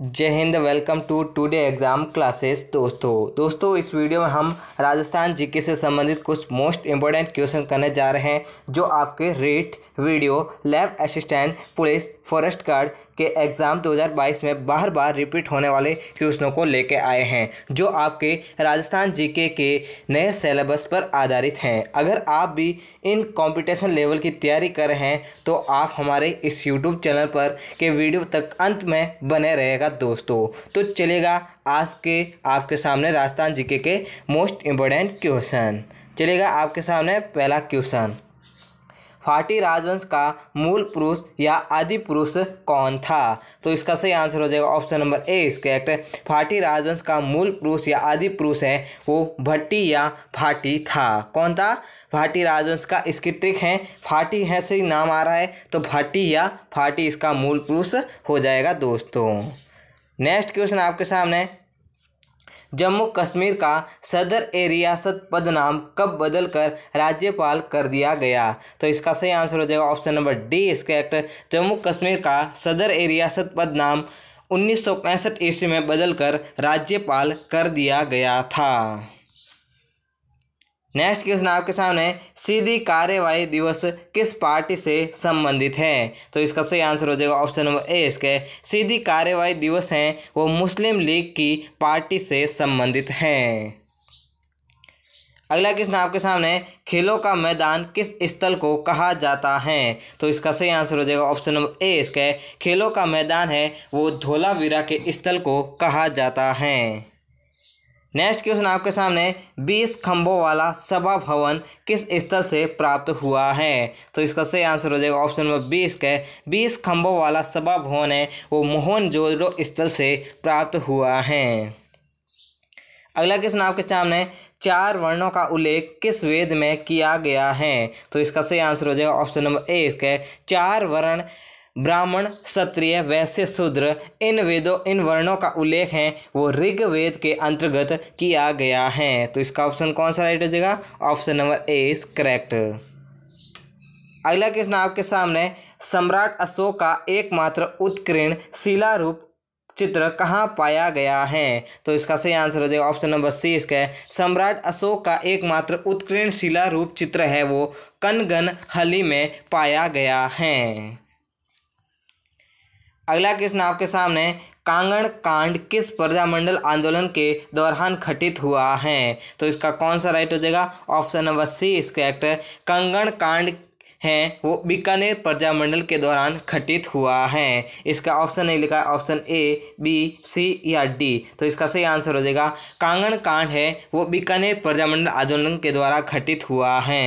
जय हिंद welcome to today exam classes दोस्तों दोस्तों इस वीडियो में हम राजस्थान जीके से संबंधित कुछ मोस्ट इंपॉर्टेंट क्वेश्चन करने जा रहे हैं जो आपके रेट video lab assistant police forest guard के एग्ज़ाम 2022 में बार बार रिपीट होने वाले क्वेश्चनों को लेके आए हैं जो आपके राजस्थान जीके के नए सिलेबस पर आधारित हैं अगर आप भी इन कॉम्पिटिशन लेवल की तैयारी कर रहे हैं तो आप हमारे इस यूट्यूब चैनल पर के वीडियो तक अंत में बने रहेगा धन्यवाद दोस्तों तो चलेगा आज के आपके सामने राजस्थान जीके के मोस्ट इम्पोर्टेंट क्वेश्चन चलेगा आपके सामने पहला क्वेश्चन फाटी राजवंश का मूल पुरुष या आदि पुरुष कौन था तो इसका सही आंसर हो जाएगा ऑप्शन नंबर ए इसके एक्ट फाटी राजवंश का मूल पुरुष या आदि पुरुष है वो भट्टी या फाटी था कौन था फाटी राजवंश का इसकी ट्रिक है फाटी है से नाम आ रहा है तो भट्टी या फाटी इसका मूल पुरुष हो जाएगा दोस्तों नेक्स्ट क्वेश्चन आपके सामने जम्मू कश्मीर का सदर ए रियासत पद नाम कब बदल कर राज्यपाल कर दिया गया तो इसका सही आंसर हो जाएगा ऑप्शन नंबर डी इसका एक्ट जम्मू कश्मीर का सदर ए रियासत पद नाम उन्नीस ईस्वी में बदलकर राज्यपाल कर दिया गया था नेक्स्ट क्वेश्चन आपके सामने सीधी कार्यवाही दिवस किस पार्टी से संबंधित है तो इसका सही आंसर हो जाएगा ऑप्शन नंबर ए इसके सीधी कार्यवाही दिवस हैं वो मुस्लिम लीग की पार्टी से संबंधित हैं अगला क्वेश्चन आपके सामने खेलों का मैदान किस स्थल को कहा जाता है तो इसका सही आंसर हो जाएगा ऑप्शन नंबर ए इसके खेलों का मैदान है वो धोलावीरा के स्थल को कहा जाता है नेक्स्ट क्वेश्चन आपके सामने बीस खंभों वाला सभा भवन किस स्थल से प्राप्त हुआ है तो इसका सही आंसर हो जाएगा ऑप्शन नंबर बीस के 20 खंभों वाला सभा भवन है वो मोहन मोहनजोदड़ो स्थल से प्राप्त हुआ है अगला क्वेश्चन आपके सामने चार वर्णों का उल्लेख किस वेद में किया गया है तो इसका सही आंसर हो जाएगा ऑप्शन नंबर ए इसका चार वर्ण ब्राह्मण क्षत्रिय वैश्य शूद्र इन वेदों इन वर्णों का उल्लेख है वो ऋग वेद के अंतर्गत किया गया है तो इसका ऑप्शन कौन सा राइट हो जाएगा option number A is correct अगला क्वेश्चन आपके सामने सम्राट अशोक का एकमात्र उत्कीर्ण शिला रूप चित्र कहाँ पाया गया है तो इसका सही आंसर हो जाएगा ऑप्शन नंबर सी इसका है सम्राट अशोक का एकमात्र उत्कीर्ण शिला रूप चित्र है वो कनगन हली में पाया गया है अगला क्वेश्चन आपके सामने कांगण कांड किस प्रजामंडल आंदोलन के दौरान घटित हुआ है तो इसका कौन सा राइट हो जाएगा ऑप्शन नंबर सी इसका एक्ट कंगण कांड है वो बीकानेर प्रजामंडल के दौरान घटित हुआ है इसका ऑप्शन नहीं लिखा ऑप्शन ए बी सी या डी तो इसका सही आंसर हो जाएगा कांगण कांड है वो बीकानेर प्रजामंडल आंदोलन के द्वारा घटित हुआ है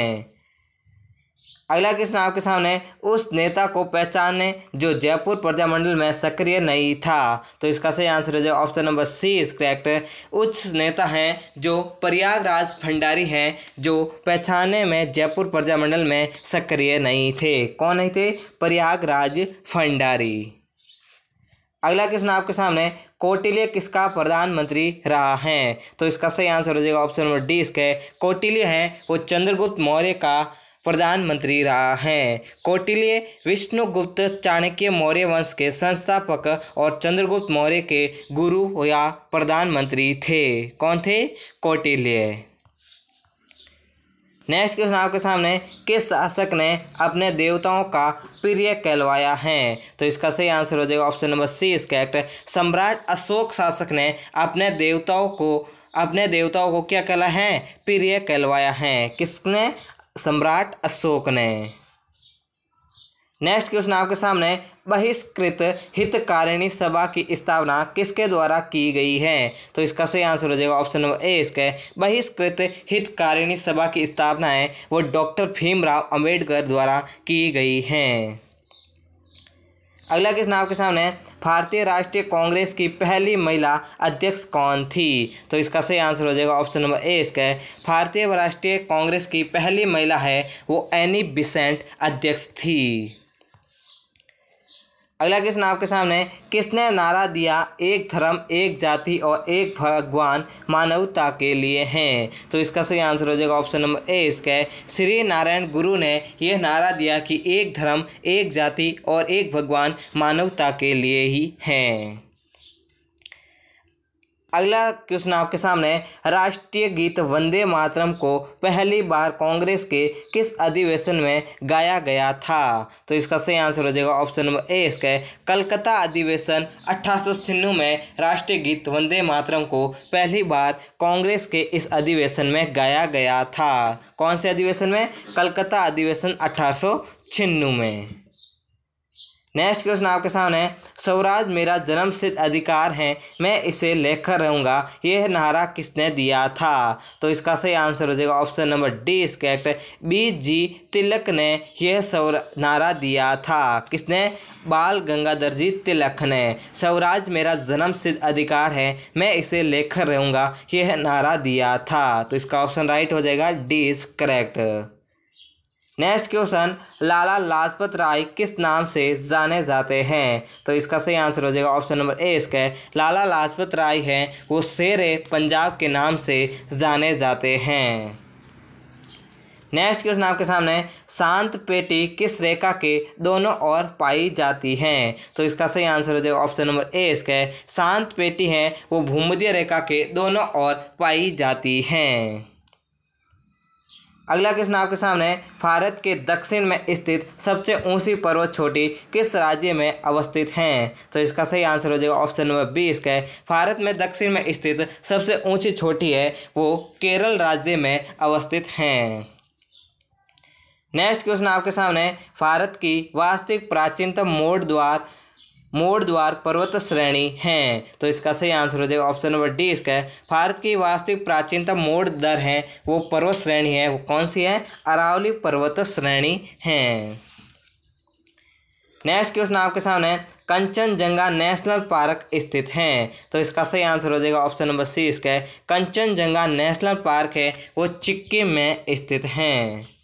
अगला क्वेश्चन आपके सामने उस नेता को पहचाने जो जयपुर प्रजामंडल में सक्रिय नहीं था तो इसका सही आंसर है जो ऑप्शन नंबर सी इस करेक्ट उच्च नेता हैं जो प्रयागराज भंडारी हैं जो पहचाने में जयपुर प्रजामंडल में सक्रिय नहीं थे कौन नहीं थे प्रयागराज भंडारी अगला क्वेश्चन आपके सामने कोटिल्य किसका प्रधानमंत्री रहा है तो इसका सही आंसर हो जाएगा ऑप्शन नंबर डी इसका है हैं वो चंद्रगुप्त मौर्य का प्रधानमंत्री रहा है कौटिल्य विष्णुगुप्त चाणक्य मौर्य वंश के संस्थापक और चंद्रगुप्त मौर्य के गुरु या प्रधानमंत्री थे कौन थे कौटिल्य नेक्स्ट क्वेश्चन आपके सामने किस शासक ने अपने देवताओं का प्रिय कहलवाया है तो इसका सही आंसर हो जाएगा ऑप्शन नंबर सी इसका एक्ट सम्राट अशोक शासक ने अपने देवताओं को अपने देवताओं को क्या कहला है प्रिय कहलवाया है किसने सम्राट अशोक ने नेक्स्ट क्वेश्चन आपके सामने बहिष्कृत हितकारिणी सभा की स्थापना किसके द्वारा की गई है तो इसका सही आंसर हो जाएगा ऑप्शन नंबर ए इसका बहिष्कृत हितकारिणी सभा की स्थापना है वो डॉक्टर भीमराव अंबेडकर द्वारा की गई है अगला क्वेश्चन आपके सामने है भारतीय राष्ट्रीय कांग्रेस की पहली महिला अध्यक्ष कौन थी तो इसका सही आंसर हो जाएगा ऑप्शन नंबर ए इसका है भारतीय राष्ट्रीय कांग्रेस की पहली महिला है वो एनी बिसेंट अध्यक्ष थी अगला क्वेश्चन आपके सामने किसने नारा दिया एक धर्म एक जाति और एक भगवान मानवता के लिए हैं तो इसका सही आंसर हो जाएगा ऑप्शन नंबर ए इसका श्री नारायण गुरु ने यह नारा दिया कि एक धर्म एक जाति और एक भगवान मानवता के लिए ही हैं अगला क्वेश्चन आपके सामने राष्ट्रीय गीत वंदे मातरम को पहली बार कांग्रेस के किस अधिवेशन में गाया गया था तो इसका सही आंसर हो जाएगा ऑप्शन नंबर ए इसका है कलकत्ता अधिवेशन अठारह में राष्ट्रीय गीत वंदे मातरम को पहली बार कांग्रेस के इस अधिवेशन में गाया गया था कौन से अधिवेशन में कलकत्ता अधिवेशन अठारह में नेक्स्ट क्वेश्चन आपके सामने है स्वराज मेरा जन्म सिद्ध अधिकार है मैं इसे लेकर रहूँगा यह नारा किसने दिया था तो इसका सही आंसर हो जाएगा ऑप्शन नंबर डी इसका एक्ट बी जी तिलक ने यह स्वरा नारा दिया था किसने बाल गंगाधर जी तिलक ने स्वराज मेरा जन्म सिद्ध अधिकार है मैं इसे लेकर रहूँगा यह नारा दिया था तो इसका ऑप्शन राइट हो जाएगा D is correct next question Lala Lajpat Rai किस नाम से जाने जाते हैं तो इसका सही आंसर हो जाएगा ऑप्शन नंबर ए इसका है लाला लाजपत राय हैं वो शेर पंजाब के नाम से जाने जाते हैं नेक्स्ट क्वेश्चन आपके सामने शांत पेटी किस रेखा के दोनों ओर पाई जाती हैं तो इसका सही आंसर हो जाएगा ऑप्शन नंबर ए इसका है शांत पेटी है वो भूमध्य रेखा के दोनों ओर पाई जाती हैं अगला क्वेश्चन आपके सामने भारत के दक्षिण में स्थित सबसे ऊंची पर्वत छोटी किस राज्य में अवस्थित हैं तो इसका सही आंसर हो जाएगा ऑप्शन नंबर बी इसका है भारत में दक्षिण में स्थित सबसे ऊंची छोटी है वो केरल राज्य में अवस्थित हैं नेक्स्ट क्वेश्चन आपके सामने भारत की वास्तविक प्राचीनतम मोड़ द्वार मोड़ द्वार पर्वत श्रेणी हैं तो इसका सही आंसर हो जाएगा ऑप्शन नंबर डी इसका है भारत की वास्तविक प्राचीनतम मोड़ दर है वो पर्वत श्रेणी है वो कौन सी है अरावली पर्वत श्रेणी है नेक्स्ट क्वेश्चन आपके सामने कंचनजंगा नेशनल पार्क स्थित है तो इसका सही आंसर हो जाएगा ऑप्शन नंबर सी इसका है कंचनजंगा नेशनल पार्क है वो चिक्की में स्थित हैं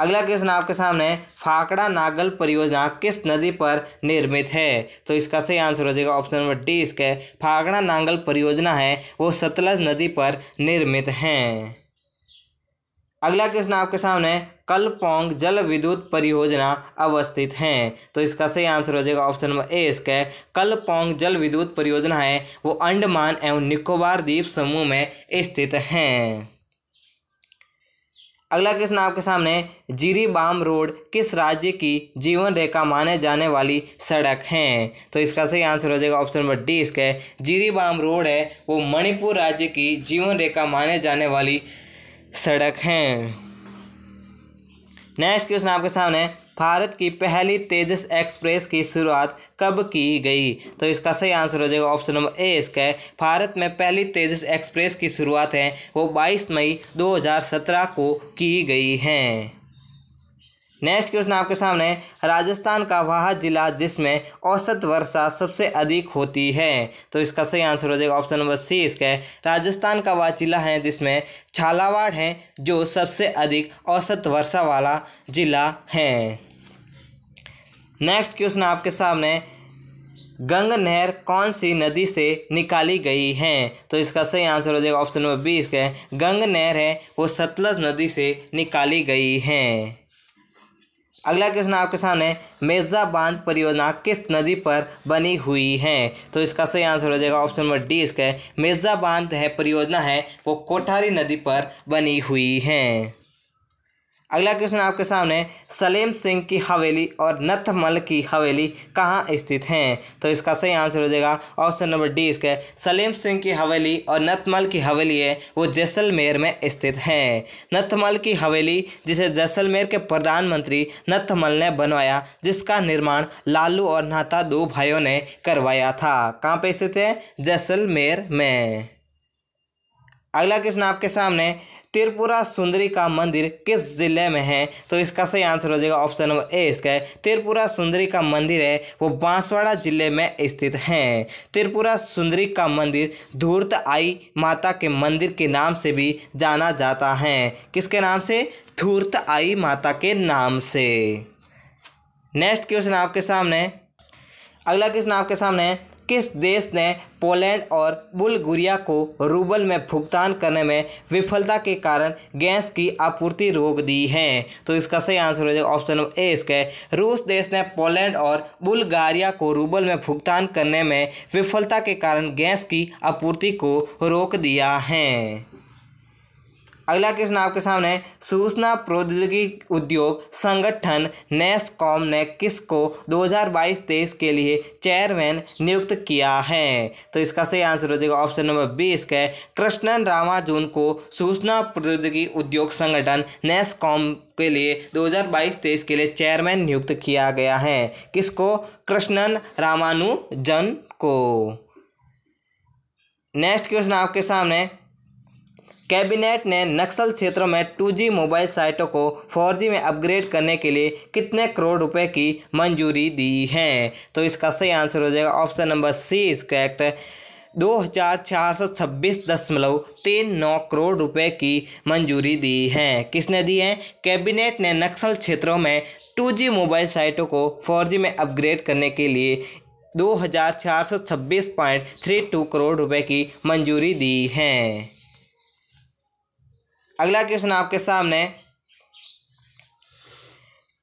अगला क्वेश्चन आपके सामने फाकड़ा नागल परियोजना किस नदी पर निर्मित है तो इसका सही आंसर हो जाएगा ऑप्शन नंबर डी इसका फाकड़ा नांगल परियोजना है वो सतलज नदी पर निर्मित हैं अगला क्वेश्चन आपके सामने कलपोंग जल विद्युत परियोजना अवस्थित है तो इसका सही आंसर हो जाएगा ऑप्शन नंबर ए इसका कलपोंग जल विद्युत परियोजना है वो अंडमान एवं निकोबार द्वीप समूह में स्थित हैं अगला क्वेश्चन आपके सामने जीरी बाम रोड किस राज्य की जीवन रेखा माने जाने वाली सड़क है तो इसका सही आंसर हो जाएगा ऑप्शन नंबर डी इसका जीरी बाम रोड है वो मणिपुर राज्य की जीवन रेखा माने जाने वाली सड़क है नेक्स्ट क्वेश्चन आपके सामने भारत की पहली तेजस एक्सप्रेस की शुरुआत कब की गई तो इसका सही आंसर हो जाएगा ऑप्शन नंबर ए इसका है भारत में पहली तेजस एक्सप्रेस की शुरुआत है वो 22 मई 2017 को की गई है नेक्स्ट क्वेश्चन आपके सामने राजस्थान का वह जिला जिसमें औसत वर्षा सबसे अधिक होती है तो इसका सही आंसर हो जाएगा ऑप्शन नंबर सी इसका राजस्थान का वह जिला है जिसमें छालावाड़ है जो सबसे अधिक औसत वर्षा वाला जिला है नेक्स्ट क्वेश्चन आपके सामने गंग नहर कौन सी नदी से निकाली गई है तो इसका सही आंसर हो जाएगा ऑप्शन नंबर बी इसका है गंग नहर है वो सतलज नदी से निकाली गई है अगला क्वेश्चन आपके सामने मेजा बांध परियोजना किस नदी पर बनी हुई है तो इसका सही आंसर हो जाएगा ऑप्शन नंबर डी इसका है मेजा बांध है परियोजना है वो कोठारी नदी पर बनी हुई है अगला क्वेश्चन आपके सामने सलेम सिंह की हवेली और नथमल की हवेली कहाँ स्थित हैं तो इसका सही आंसर हो जाएगा ऑप्शन नंबर डी इसका सलेम सिंह की हवेली और नथमल की हवेली है वो जैसलमेर में स्थित हैं नथमल की हवेली जिसे जैसलमेर के प्रधानमंत्री नथमल ने बनवाया जिसका निर्माण लालू और नाता दो भाइयों ने करवाया था कहाँ पर स्थित है जैसलमेर में अगला क्वेश्चन आपके सामने त्रिपुरा सुंदरी का मंदिर किस जिले में है तो इसका सही आंसर हो जाएगा ऑप्शन नंबर ए इसका है त्रिपुरा सुंदरी का मंदिर है वो बांसवाड़ा जिले में स्थित है त्रिपुरा सुंदरी का मंदिर धूर्त आई माता के मंदिर के नाम से भी जाना जाता है किसके नाम से धूर्त आई माता के नाम से नेक्स्ट क्वेश्चन आपके सामने अगला क्वेश्चन आपके सामने है किस देश ने पोलैंड और बुलगुरिया को रूबल में भुगतान करने में विफलता के कारण गैस की आपूर्ति रोक दी है तो इसका सही आंसर हो जाएगा ऑप्शन नंबर ए इसका रूस देश ने पोलैंड और बुलगारिया को रूबल में भुगतान करने में विफलता के कारण गैस की आपूर्ति को रोक दिया है अगला क्वेश्चन आपके सामने सूचना प्रौद्योगिकी उद्योग संगठन नेस्कॉम ने किसको 2022-23 के लिए चेयरमैन नियुक्त किया है तो इसका सही आंसर हो जाएगा ऑप्शन नंबर बी इसका है कृष्णन रामाजून को सूचना प्रौद्योगिकी उद्योग संगठन नेस्कॉम के लिए 2022-23 के लिए चेयरमैन नियुक्त किया गया है किसको कृष्णन रामानुजन को नेक्स्ट क्वेश्चन आपके सामने कैबिनेट ने नक्सल क्षेत्रों में 2G मोबाइल साइटों को 4G में अपग्रेड करने के लिए कितने करोड़ रुपए की मंजूरी दी है तो इसका सही आंसर हो जाएगा ऑप्शन नंबर सी करेक्ट दो हजार चार सौ छब्बीस दशमलव तीन नौ करोड़ रुपए की मंजूरी दी है किसने दी है कैबिनेट ने नक्सल क्षेत्रों में 2G मोबाइल साइटों को 4G में अपग्रेड करने के लिए दो हजार चार सौ छब्बीस पॉइंट थ्री टू करोड़ रुपए की मंजूरी दी है अगला क्वेश्चन आपके सामने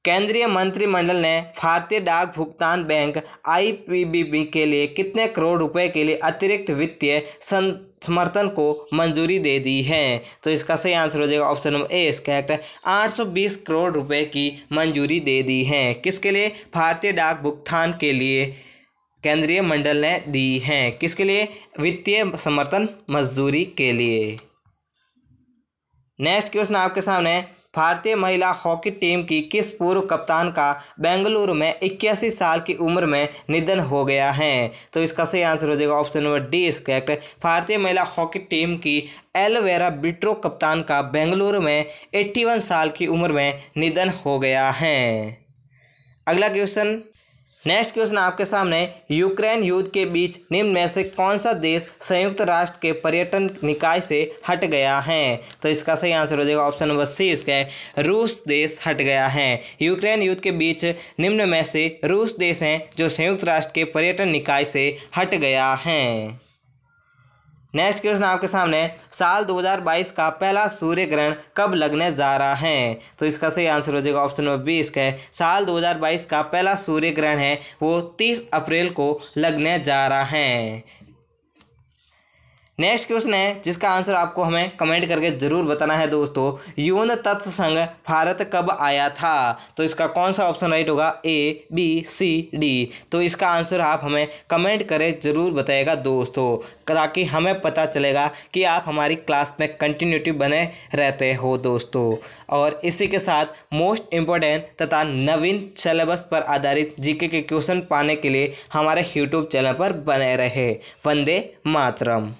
केंद्रीय मंत्रिमंडल ने भारतीय डाक भुगतान बैंक आईपीबीबी के लिए कितने करोड़ रुपए के लिए अतिरिक्त वित्तीय समर्थन को मंजूरी दे दी है तो इसका सही आंसर हो जाएगा ऑप्शन नंबर ए इसका एक्ट आठ सौ बीस करोड़ रुपए की मंजूरी दे दी है किसके लिए भारतीय डाक भुगतान के लिए केंद्रीय मंडल ने दी है किसके लिए वित्तीय समर्थन मजदूरी के लिए नेक्स्ट क्वेश्चन आपके सामने भारतीय महिला हॉकी टीम की किस पूर्व कप्तान का बेंगलुरु में इक्यासी साल की उम्र में निधन हो गया है तो इसका सही आंसर हो जाएगा ऑप्शन नंबर डी इस करेक्ट भारतीय महिला हॉकी टीम की एलोवेरा बिट्रो कप्तान का बेंगलुरु में एट्टी वन साल की उम्र में निधन हो गया है अगला क्वेश्चन नेक्स्ट क्वेश्चन आपके सामने यूक्रेन युद्ध के बीच निम्न में से कौन सा देश संयुक्त राष्ट्र के पर्यटन निकाय से हट गया है तो इसका सही आंसर हो जाएगा ऑप्शन नंबर सी इसका है रूस देश हट गया है यूक्रेन युद्ध के बीच निम्न में से रूस देश हैं जो संयुक्त राष्ट्र के पर्यटन निकाय से हट गया है नेक्स्ट क्वेश्चन आपके सामने साल 2022 का पहला सूर्य ग्रहण कब लगने जा रहा है तो इसका सही आंसर हो जाएगा ऑप्शन नंबर बी इसका है साल 2022 का पहला सूर्य ग्रहण है वो 30 अप्रैल को लगने जा रहा है नेक्स्ट क्वेश्चन है जिसका आंसर आपको हमें कमेंट करके जरूर बताना है दोस्तों यून तत्व संघ भारत कब आया था तो इसका कौन सा ऑप्शन राइट होगा ए बी सी डी तो इसका आंसर आप हमें कमेंट करें जरूर बताएगा दोस्तों ताकि हमें पता चलेगा कि आप हमारी क्लास में कंटिन्यूटी बने रहते हो दोस्तों और इसी के साथ मोस्ट इम्पोर्टेंट तथा नवीन सिलेबस पर आधारित जीके के क्वेश्चन पाने के लिए हमारे यूट्यूब चैनल पर बने रहे वंदे मातरम